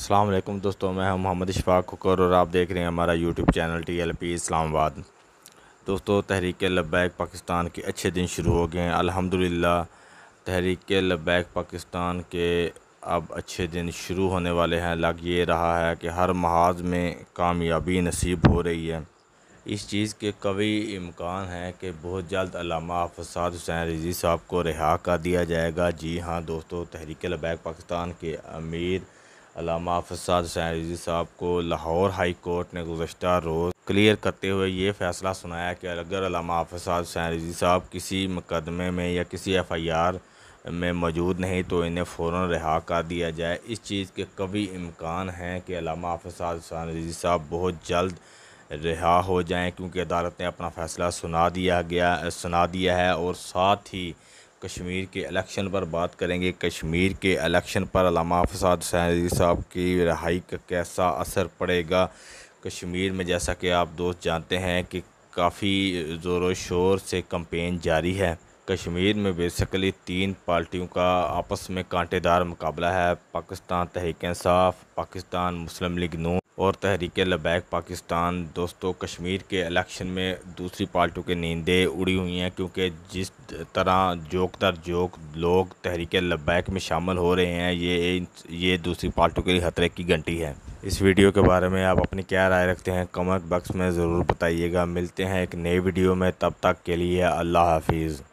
अल्लाम दोस्तों मैं हूं मोहम्मद इशफाक कुकर और आप देख रहे हैं हमारा YouTube channel T L P Islamabad दोस्तों तहरीक लब्बैक पाकिस्तान के अच्छे दिन शुरू हो गए हैं अल्हम्दुलिल्लाह तहरीक लब्बैक पाकिस्तान के अब अच्छे दिन शुरू होने वाले हैं लग ये रहा है कि हर महाज में कामयाबी नसीब हो रही है इस चीज़ के कभी इम्कान है कि बहुत जल्द अलामा फसाद हुसैन रिजी साहब को रिहा कर दिया जाएगा जी हाँ दोस्तों तहरीक लब्बैक पाकिस्तान के अमीर अलामा फसाद शाहजी साहब को लाहौर हाई कोर्ट ने गुजशत रोज़ क्लियर करते हुए ये फैसला सुनाया कि अगर अलामा फसाद साहब किसी मुकदमे में या किसी एफ़ आई आर में मौजूद नहीं तो इन्हें फ़ौर रिहा कर दिया जाए इस चीज़ के कभी इम्कान हैं कि अलामा फसाद साहब बहुत जल्द रिहा हो जाएँ क्योंकि अदालत ने अपना फ़ैसला सुना दिया गया सुना दिया है और साथ ही कश्मीर के इलेक्शन पर बात करेंगे कश्मीर के इलेक्शन पर अलामा फसाद सहरी साहब की रहाई का कैसा असर पड़ेगा कश्मीर में जैसा कि आप दोस्त जानते हैं कि काफ़ी ज़ोर शोर से कंपेन जारी है कश्मीर में बेसिकली तीन पार्टियों का आपस में कांटेदार मुकाबला है पाकिस्तान तहरीक इंसाफ पाकिस्तान मुस्लिम लीग नू और तहरीक लबैक पाकिस्तान दोस्तों कश्मीर के इलेक्शन में दूसरी पार्टियों के नींदें उड़ी हुई हैं क्योंकि जिस तरह जोक दर जोक लोग तहरीक लबैक में शामिल हो रहे हैं ये ये दूसरी पार्टियों के लिए खतरे की घंटी है इस वीडियो के बारे में आप अपनी क्या राय रखते हैं कमेंट बॉक्स में ज़रूर बताइएगा मिलते हैं एक नए वीडियो में तब तक के लिए अल्लाह हाफिज़